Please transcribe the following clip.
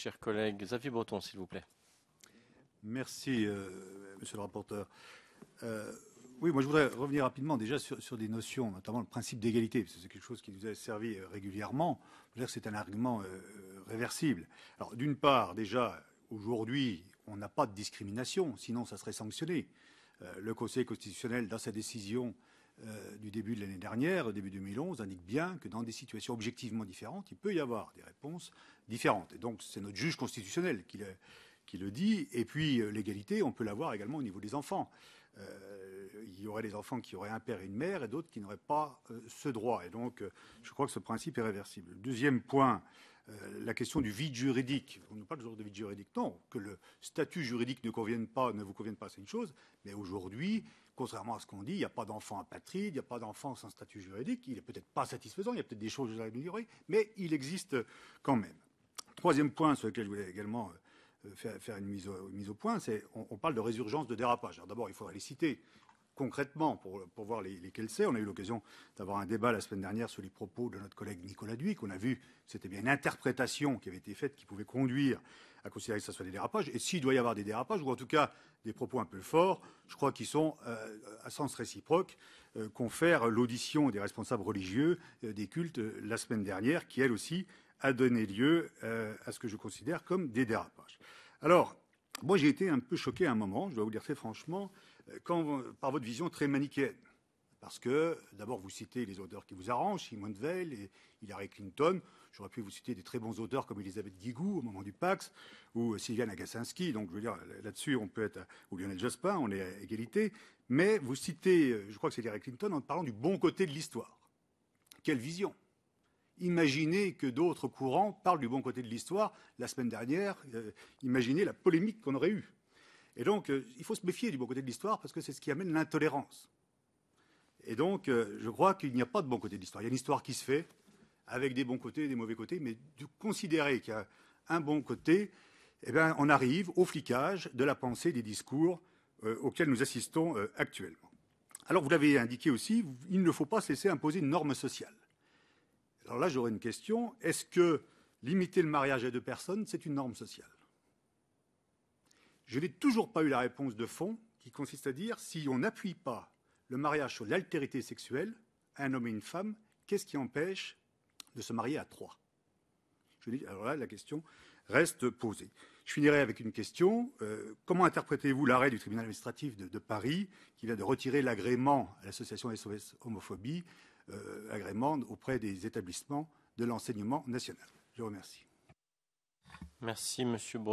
Chers collègues, Xavier Breton, s'il vous plaît. Merci, euh, monsieur le rapporteur. Euh, oui, moi je voudrais revenir rapidement déjà sur, des notions, notamment le principe d'égalité, parce que c'est quelque chose qui nous a servi euh, régulièrement. C'est un argument réversible. Alors d'une part, déjà, aujourd'hui, on n'a pas de discrimination, sinon ça serait sanctionné. le Conseil constitutionnel, dans sa décision euh, du début de l'année dernière, au début 2011, indique bien que dans des situations objectivement différentes, il peut y avoir des réponses différentes. Et donc, c'est notre juge constitutionnel qui, le, qui le dit. Et puis euh, l'égalité, on peut l'avoir également au niveau des enfants. Euh, il y aurait des enfants qui auraient un père et une mère et d'autres qui n'auraient pas euh, ce droit. Et donc, je crois que ce principe est réversible. Deuxième point, la question du vide juridique. On ne parle toujours de vide juridique. Non, que le statut juridique ne convienne pas, ne vous convienne pas, c'est une chose. Mais aujourd'hui, contrairement à ce qu'on dit, il n'y a pas d'enfant apatride, il n'y a pas d'enfant sans statut juridique. Il n'est peut-être pas satisfaisant, il y a peut-être des choses à améliorer, mais il existe quand même. Troisième point sur lequel je voulais également euh, faire, une mise au, mise au point, c'est on, parle de résurgence de dérapage. D'abord, il faudrait les citer concrètement pour, voir lesquels c'est. On a eu l'occasion d'avoir un débat la semaine dernière sur les propos de notre collègue Nicolas Duic. On a vu c'était bien une interprétation qui avait été faite qui pouvait conduire à considérer que ce soit des dérapages. Et s'il doit y avoir des dérapages, ou en tout cas des propos un peu forts, je crois qu'ils sont euh, à sens réciproque, euh, qu'on confère l'audition des responsables religieux des cultes la semaine dernière, qui elle aussi a donné lieu à ce que je considère comme des dérapages. Alors, moi, j'ai été un peu choqué à un moment, je dois vous dire très franchement, euh, par votre vision très manichéenne. Parce que, d'abord, vous citez les auteurs qui vous arrangent, Simone Veil et Hillary Clinton. J'aurais pu vous citer des très bons auteurs comme Elisabeth Guigou au moment du Pax, ou euh, Sylviane Agassinski, Donc, je veux dire, là-dessus, on peut être, ou Lionel Jospin, on est à égalité. Mais vous citez, euh, je crois que c'est Hillary Clinton, en parlant du bon côté de l'histoire. Quelle vision Imaginez que d'autres courants parlent du bon côté de l'histoire. La semaine dernière, euh, imaginez la polémique qu'on aurait eue. Et donc, euh, il faut se méfier du bon côté de l'histoire parce que c'est ce qui amène l'intolérance. Et donc, euh, je crois qu'il n'y a pas de bon côté de l'histoire. Il y a une histoire qui se fait avec des bons côtés et des mauvais côtés, mais de considérer qu'il y a un bon côté, eh ben, on arrive au flicage de la pensée des discours auxquels nous assistons actuellement. Alors, vous l'avez indiqué aussi, il ne faut pas cesser laisser imposer une norme sociale. Alors là, j'aurais une question. Est-ce que limiter le mariage à deux personnes, c'est une norme sociale Je n'ai toujours pas eu la réponse de fond qui consiste à dire si on n'appuie pas le mariage sur l'altérité sexuelle, un homme et une femme, qu'est-ce qui empêche de se marier à trois alors là, la question reste posée. Je finirai avec une question. Euh, comment interprétez-vous l'arrêt du tribunal administratif de, de Paris qui vient de retirer l'agrément à l'association SOS Homophobie euh, agrément auprès des établissements de l'enseignement national. Je remercie. Merci, Monsieur.